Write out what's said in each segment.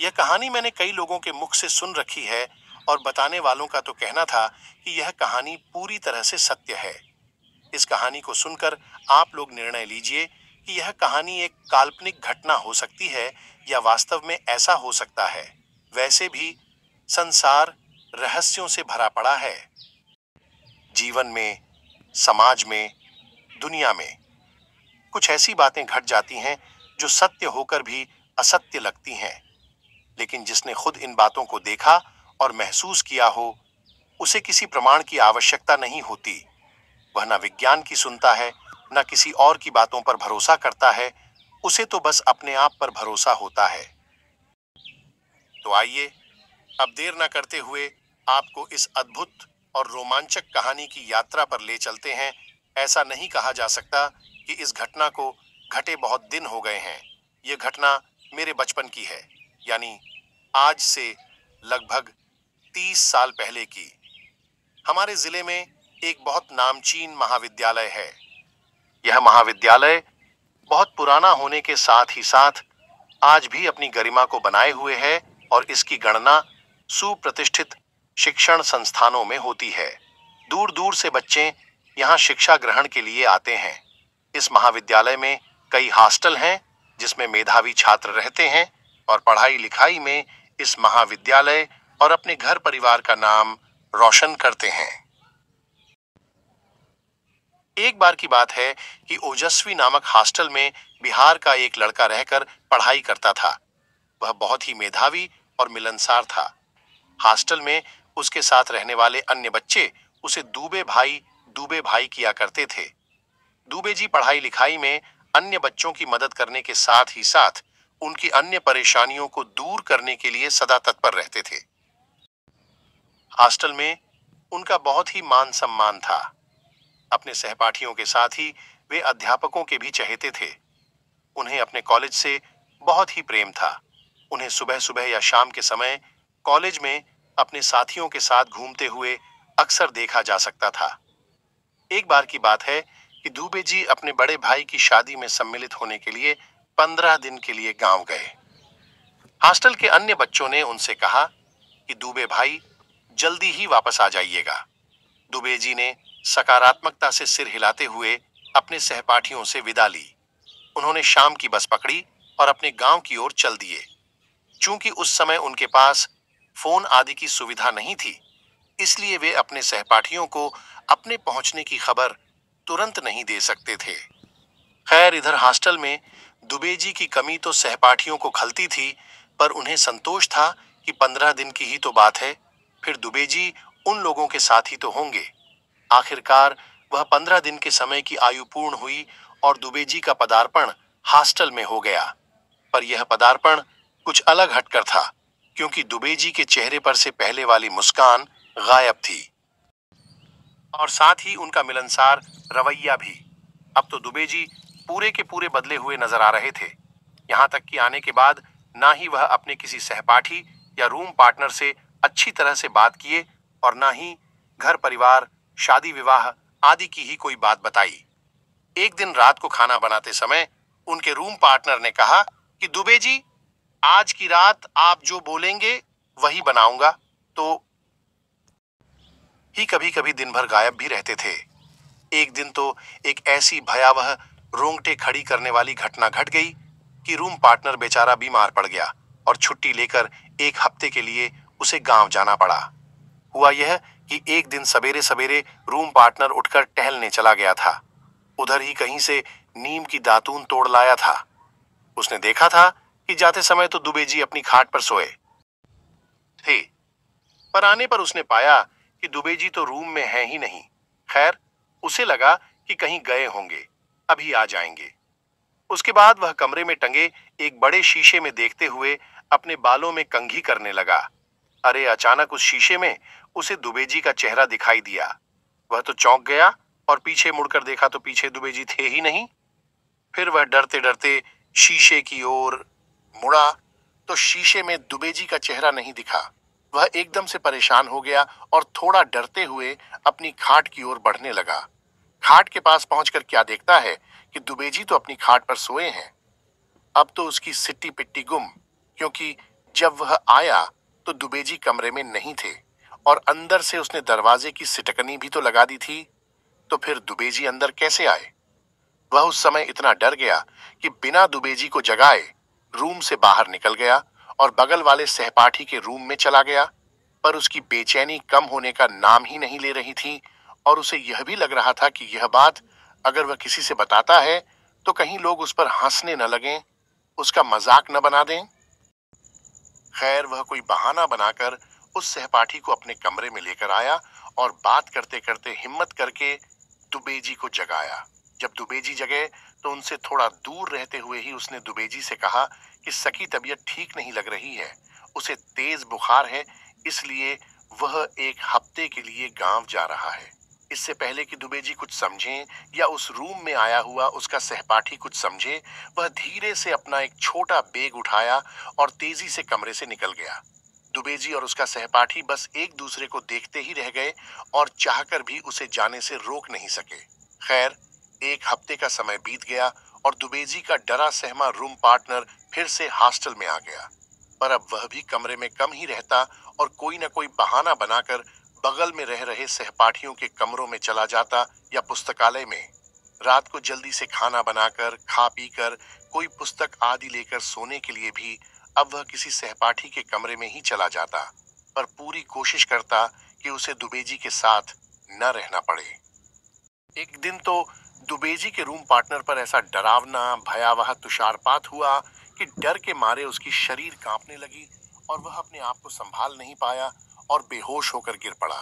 यह कहानी मैंने कई लोगों के मुख से सुन रखी है और बताने वालों का तो कहना था कि यह कहानी पूरी तरह से सत्य है इस कहानी को सुनकर आप लोग निर्णय लीजिए कि यह कहानी एक काल्पनिक घटना हो सकती है या वास्तव में ऐसा हो सकता है वैसे भी संसार रहस्यों से भरा पड़ा है जीवन में समाज में दुनिया में कुछ ऐसी बातें घट जाती हैं जो सत्य होकर भी असत्य लगती हैं लेकिन जिसने खुद इन बातों को देखा और महसूस किया हो उसे किसी प्रमाण की आवश्यकता नहीं होती वह न विज्ञान की सुनता है न किसी और की बातों पर भरोसा करता है उसे तो बस अपने आप पर भरोसा होता है तो आइए अब देर न करते हुए आपको इस अद्भुत और रोमांचक कहानी की यात्रा पर ले चलते हैं ऐसा नहीं कहा जा सकता कि इस घटना को घटे बहुत दिन हो गए हैं यह घटना मेरे बचपन की है यानी आज से लगभग 30 साल पहले की हमारे जिले में एक बहुत नामचीन महाविद्यालय है यह महाविद्यालय बहुत पुराना होने के साथ ही साथ आज भी अपनी गरिमा को बनाए हुए है और इसकी गणना सुप्रतिष्ठित शिक्षण संस्थानों में होती है दूर दूर से बच्चे यहाँ शिक्षा ग्रहण के लिए आते हैं इस महाविद्यालय में कई हॉस्टल हैं जिसमें मेधावी छात्र रहते हैं और पढ़ाई लिखाई में इस महाविद्यालय और अपने घर परिवार का नाम रोशन करते हैं एक बार की बात है कि ओजस्वी नामक हॉस्टल में बिहार का एक लड़का रहकर पढ़ाई करता था वह बहुत ही मेधावी और मिलनसार था हॉस्टल में उसके साथ रहने वाले अन्य बच्चे उसे दूबे भाई दूबे भाई किया करते थे दूबे जी पढ़ाई लिखाई में अन्य बच्चों की मदद करने के साथ ही साथ उनकी अन्य परेशानियों को दूर करने के लिए सदा तत्पर रहते थे हॉस्टल में उनका बहुत ही मान सम्मान था अपने सहपाठियों के साथ ही वे अध्यापकों के भी चहेते थे उन्हें अपने कॉलेज से बहुत ही प्रेम था उन्हें सुबह सुबह या शाम के समय कॉलेज में अपने साथियों के साथ घूमते हुए अक्सर देखा जा सकता था एक बार की बात है कि दुबे जी अपने बड़े भाई की शादी में सम्मिलित होने के लिए पंद्रह दिन के लिए गांव गए हॉस्टल के अन्य बच्चों ने उनसे कहा कि दुबे भाई जल्दी ही वापस आ जाइएगा दुबे जी ने सकारात्मकता से सिर हिलाते हुए अपने सहपाठियों से विदा ली उन्होंने शाम की बस पकड़ी और अपने गांव की ओर चल दिए चूंकि उस समय उनके पास फोन आदि की सुविधा नहीं थी इसलिए वे अपने सहपाठियों को अपने पहुंचने की खबर तुरंत नहीं दे सकते थे खैर इधर हॉस्टल में दुबे जी की कमी तो सहपाठियों को खलती थी पर उन्हें संतोष था कि पंद्रह दिन की ही तो बात है फिर दुबे जी उन लोगों के साथ ही तो होंगे आखिरकार वह पंद्रह दिन के समय की आयु पूर्ण हुई और दुबे जी का पदार्पण हॉस्टल में हो गया पर यह पदार्पण कुछ अलग हटकर था क्योंकि दुबे जी के चेहरे पर से पहले वाली मुस्कान गायब थी और साथ ही उनका मिलनसार रवैया भी अब तो दुबे जी पूरे के पूरे बदले हुए नजर आ रहे थे यहां तक कि आने के बाद ना ही वह अपने किसी सहपाठी या रूम पार्टनर से अच्छी तरह से बात किए और ना ही घर परिवार शादी विवाह आदि की ही कोई बात बताई एक दिन रात को खाना बनाते समय उनके रूम पार्टनर ने कहा कि दुबे जी आज की रात आप जो बोलेंगे वही बनाऊंगा तो ही कभी कभी दिन भर गायब भी रहते थे एक दिन तो एक ऐसी भयावह रोंगटे खड़ी करने वाली घटना घट गई कि रूम पार्टनर बेचारा बीमार पड़ गया और छुट्टी लेकर एक हफ्ते के लिए उसे गांव जाना पड़ा हुआ यह कि एक दिन सवेरे सवेरे रूम पार्टनर उठकर टहलने चला गया था उधर ही कहीं से नीम की दातून तोड़ लाया था उसने देखा था कि जाते समय तो दुबे जी अपनी खाट पर सोए थे पर आने पर उसने पाया कि दुबे जी तो रूम में है ही नहीं खैर उसे लगा कि कहीं गए होंगे अभी आ जाएंगे उसके बाद वह कमरे में टंगे एक बड़े शीशे में देखते हुए अपने बालों में कंघी करने लगा अरे अचानक उस शीशे में उसे दुबे जी का चेहरा दिखाई दिया वह तो चौंक गया और पीछे मुड़कर देखा तो पीछे दुबे जी थे ही नहीं फिर वह डरते डरते शीशे की ओर मुड़ा तो शीशे में दुबे जी का चेहरा नहीं दिखा वह एकदम से परेशान हो गया और थोड़ा डरते हुए अपनी खाट की ओर बढ़ने लगा खाट के पास पहुंचकर क्या देखता है कि दुबेजी तो अपनी खाट पर सोए हैं अब तो उसकी सिट्टी पिट्टी गुम क्योंकि जब वह आया तो जी कमरे में नहीं थे और अंदर से उसने दरवाजे की सिटकनी भी तो लगा दी थी तो फिर दुबेजी अंदर कैसे आए वह उस समय इतना डर गया कि बिना दुबेजी को जगाए रूम से बाहर निकल गया और बगल वाले सहपाठी के रूम में चला गया पर उसकी बेचैनी कम होने का नाम ही नहीं ले रही थी और उसे यह भी लग रहा था कि यह बात अगर वह किसी से बताता है तो कहीं लोग उस पर हंसने न लगें उसका मजाक न बना दें खैर वह कोई बहाना बनाकर उस सहपाठी को अपने कमरे में लेकर आया और बात करते करते हिम्मत करके दुबे जी को जगाया जब दुबे जी जगे तो उनसे थोड़ा दूर रहते हुए ही उसने दुबे जी से कहा कि सकी तबीयत ठीक नहीं लग रही है उसे तेज बुखार है इसलिए वह एक हफ्ते के लिए गांव जा रहा है इससे पहले कि दुबे जी कुछ समझें या उस रूम में आया हुआ उसका सहपाठी कुछ समझे वह धीरे से अपना एक छोटा बेग उठाया और तेजी से कमरे से निकल गया दुबे जी और उसका सहपाठी बस एक दूसरे को देखते ही रह गए और चाहकर भी उसे जाने से रोक नहीं सके खैर एक हफ्ते का समय बीत गया और दुबे जी का डरा सहमा रूम पार्टनर फिर से हॉस्टल में आ गया पर अब वह भी कमरे में कम ही रहता और कोई ना कोई बहाना बनाकर बगल में रह रहे सहपाठियों के कमरों में चला जाता या पुस्तकालय में रात को जल्दी से खाना बनाकर खा पी कर कोई पुस्तक आदि लेकर सोने के लिए भी अब वह किसी सहपाठी के कमरे में ही चला जाता पर पूरी कोशिश करता कि उसे दुबे जी के साथ न रहना पड़े एक दिन तो दुबे जी के रूम पार्टनर पर ऐसा डरावना भयावह तुषारपात हुआ कि डर के मारे उसकी शरीर कांपने लगी और वह अपने आप को संभाल नहीं पाया और बेहोश होकर गिर पड़ा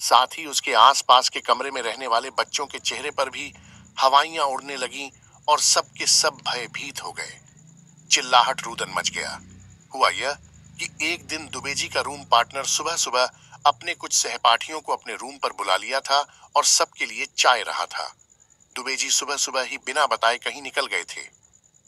साथ ही उसके आसपास के कमरे में रहने वाले बच्चों के चेहरे पर भी हवाइयां उड़ने लगीं और सबके सब भयभीत हो गए चिल्लाहट रुदन मच गया हुआ यह कि एक दिन दुबे जी का रूम पार्टनर सुबह सुबह अपने कुछ सहपाठियों को अपने रूम पर बुला लिया था और सबके लिए चाय रहा था दुबे जी सुबह सुबह ही बिना बताए कहीं निकल गए थे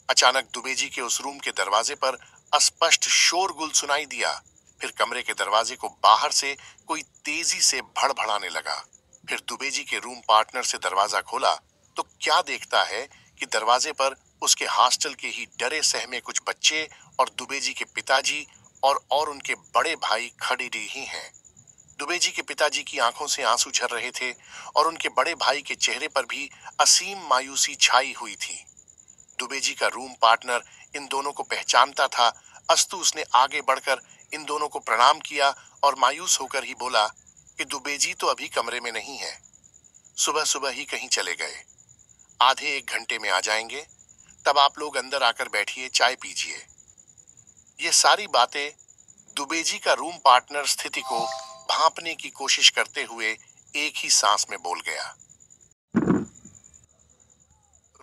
अचानक दुबे जी के उस रूम के दरवाजे पर अस्पष्ट शोरगुल सुनाई दिया फिर कमरे के दरवाजे को बाहर से कोई तेजी से भड़भड़ाने लगा फिर दुबे जी के रूम पार्टनर से दरवाजा खोला तो क्या देखता है कि दरवाजे पर उसके हॉस्टल के ही डरे सहमे कुछ बच्चे और दुबे जी के पिताजी और और उनके बड़े भाई खड़े ही हैं दुबे जी के पिताजी की आंखों से आंसू झर रहे थे और उनके बड़े भाई के चेहरे पर भी असीम मायूसी छाई हुई थी दुबे जी का रूम पार्टनर इन दोनों को पहचानता था अस्तु उसने आगे बढ़कर इन दोनों को प्रणाम किया और मायूस होकर ही बोला कि दुबे जी तो अभी कमरे में नहीं है सुबह सुबह ही कहीं चले गए आधे एक घंटे में आ जाएंगे तब आप लोग अंदर आकर बैठिए चाय पीजिए ये सारी बातें दुबे जी का रूम पार्टनर स्थिति को भांपने की कोशिश करते हुए एक ही सांस में बोल गया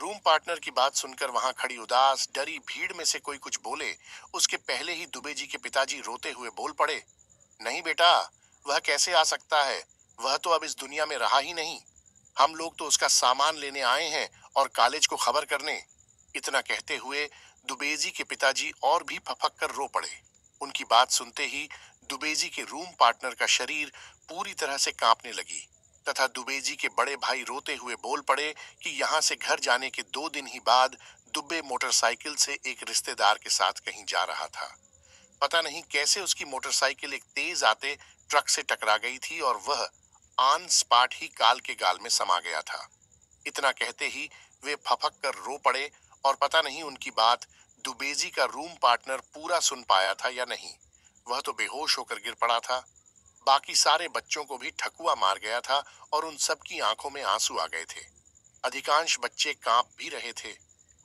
रूम पार्टनर की बात सुनकर वहां खड़ी उदास डरी भीड़ में से कोई कुछ बोले उसके पहले ही दुबे जी के पिताजी रोते हुए बोल पड़े नहीं बेटा वह कैसे आ सकता है वह तो अब इस दुनिया में रहा ही नहीं हम लोग तो उसका सामान लेने आए हैं और कॉलेज को खबर करने इतना कहते हुए दुबेजी के पिताजी और भी फफक कर रो पड़े उनकी बात सुनते ही दुबेजी के रूम पार्टनर का शरीर पूरी तरह से कांपने लगी तथा दुबे जी के बड़े भाई रोते हुए बोल पड़े कि यहाँ से घर जाने के दो दिन ही बाद दुबे मोटरसाइकिल से एक रिश्तेदार के साथ कहीं जा रहा था पता नहीं कैसे उसकी मोटरसाइकिल एक तेज आते ट्रक से टकरा गई थी और वह आन स्पाट ही काल के गाल में समा गया था इतना कहते ही वे फफक कर रो पड़े और पता नहीं उनकी बात दुबेजी का रूम पार्टनर पूरा सुन पाया था या नहीं वह तो बेहोश होकर गिर पड़ा था बाकी सारे बच्चों को भी ठकुआ मार गया था और उन सबकी आंखों में आंसू आ गए थे अधिकांश बच्चे कांप भी रहे थे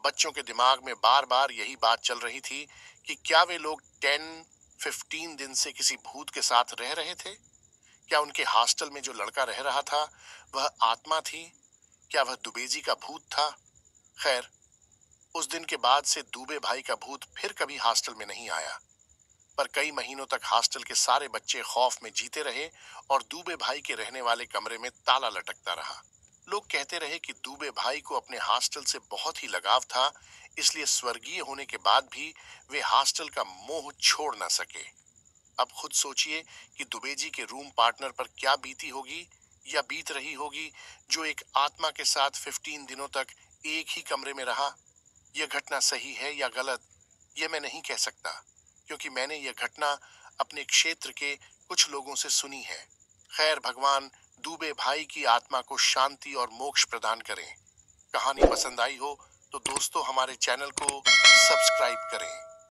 बच्चों के दिमाग में बार बार यही बात चल रही थी कि क्या वे लोग टेन फिफ्टीन दिन से किसी भूत के साथ रह रहे थे क्या उनके हॉस्टल में जो लड़का रह रहा था वह आत्मा थी क्या वह दुबेजी का भूत था खैर उस दिन के बाद से दुबे भाई का भूत फिर कभी हॉस्टल में नहीं आया पर कई महीनों तक हॉस्टल के सारे बच्चे खौफ में जीते रहे और दूबे भाई के रहने वाले कमरे में ताला लटकता रहा लोग कहते रहे कि दूबे भाई को अपने हॉस्टल से बहुत ही लगाव था इसलिए स्वर्गीय होने के बाद भी वे हॉस्टल का मोह छोड़ ना सके अब खुद सोचिए कि दुबे जी के रूम पार्टनर पर क्या बीती होगी या बीत रही होगी जो एक आत्मा के साथ 15 दिनों तक एक ही कमरे में रहा यह घटना सही है या गलत यह मैं नहीं कह सकता क्योंकि मैंने यह घटना अपने क्षेत्र के कुछ लोगों से सुनी है खैर भगवान दुबे भाई की आत्मा को शांति और मोक्ष प्रदान करें कहानी पसंद आई हो तो दोस्तों हमारे चैनल को सब्सक्राइब करें